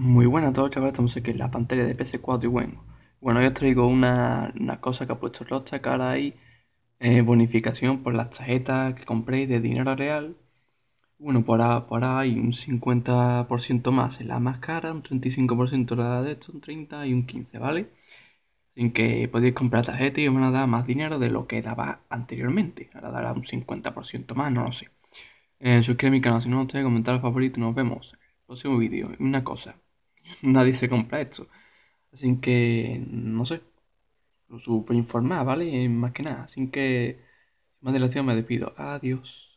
Muy buenas a todos chavales, estamos aquí en la pantalla de PS4 y bueno, bueno yo os traigo una, cosa que ha puesto los cara ahora eh, bonificación por las tarjetas que compréis de dinero real bueno, por ahora, hay un 50% más en la más cara, un 35% en la de esto, un 30% y un 15%, ¿vale? Sin que podéis comprar tarjetas y os van a dar más dinero de lo que daba anteriormente. Ahora dará un 50% más, no lo sé. Eh, suscríbete a mi canal si no os gusta, comentar favorito. Nos vemos en el próximo vídeo. Una cosa, nadie se compra esto. Así que, no sé, lo supo informar, ¿vale? Más que nada. Así que, más dilación, me despido. Adiós.